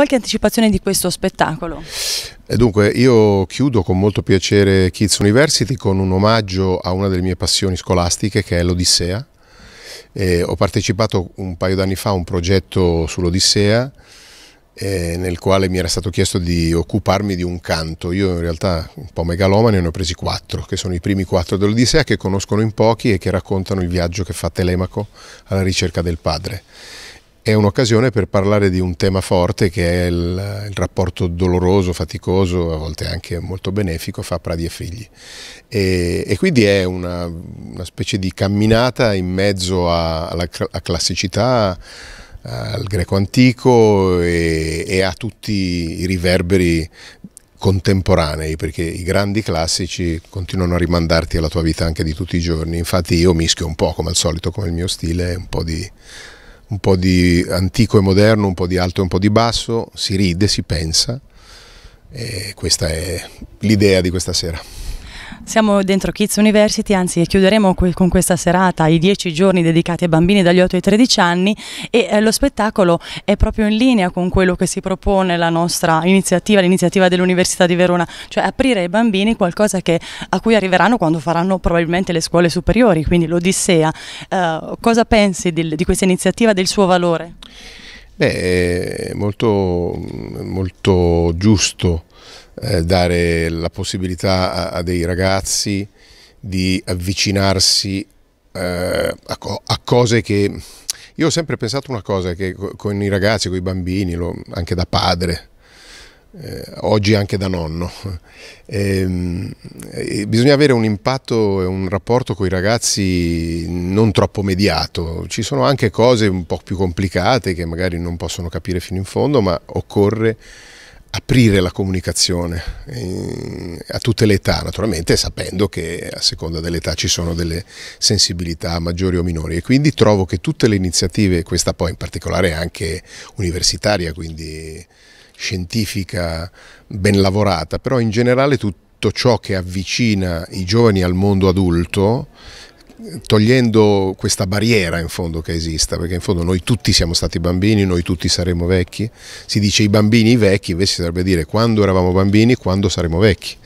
Qualche anticipazione di questo spettacolo? Eh, dunque, io chiudo con molto piacere Kids University con un omaggio a una delle mie passioni scolastiche che è l'Odissea. ho partecipato un paio d'anni fa a un progetto sull'Odissea eh, nel quale mi era stato chiesto di occuparmi di un canto. Io in realtà un po' megalomane ne ho presi quattro, che sono i primi quattro dell'Odissea che conoscono in pochi e che raccontano il viaggio che fa Telemaco alla ricerca del padre è un'occasione per parlare di un tema forte che è il, il, rapporto doloroso, faticoso, a volte anche molto benefico fra Pradi e figli. E, e quindi è una, una, specie di camminata in mezzo a, alla a classicità, al greco antico e, e a tutti i riverberi contemporanei, perché i grandi classici continuano a rimandarti alla tua vita anche di tutti i giorni. Infatti io mischio un po', come al solito, come il mio stile, un po' di un po' di antico e moderno, un po' di alto e un po' di basso, si ride, si pensa e questa è l'idea di questa sera. Siamo dentro Kids University, anzi chiuderemo con questa serata i 10 giorni dedicati ai bambini dagli 8 ai 13 anni e eh, lo spettacolo è proprio in linea con quello che si propone la nostra iniziativa, l'iniziativa dell'Università di Verona, cioè aprire ai bambini qualcosa che, a cui arriveranno quando faranno probabilmente le scuole superiori, quindi l'Odissea. Uh, cosa pensi di, di questa iniziativa, del suo valore? Beh, è molto, molto giusto eh, dare la possibilità a, a, dei ragazzi di avvicinarsi eh, a, co a, cose che... Io ho sempre pensato una cosa, che co con i ragazzi, con i bambini, lo, anche da padre, eh, oggi anche da nonno. Eh, eh, bisogna avere un impatto e un rapporto con i ragazzi non troppo mediato. Ci sono anche cose un po' più complicate che magari non possono capire fino in fondo, ma occorre aprire la comunicazione in, eh, a tutte le età, naturalmente sapendo che a seconda dell'età ci sono delle sensibilità maggiori o minori e quindi trovo che tutte le iniziative, questa poi in particolare è anche universitaria, quindi scientifica, ben lavorata, però in generale tutto ciò che avvicina i giovani al mondo adulto togliendo questa barriera in fondo che esista, perché in fondo noi tutti siamo stati bambini, noi tutti saremo vecchi, si dice i bambini i vecchi, invece si dovrebbe dire quando eravamo bambini, quando saremo vecchi.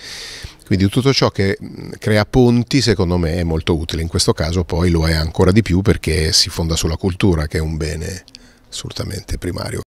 Quindi tutto ciò che mm, crea ponti secondo me è molto utile, in questo caso poi lo è ancora di più perché si fonda sulla cultura che è un bene assolutamente primario.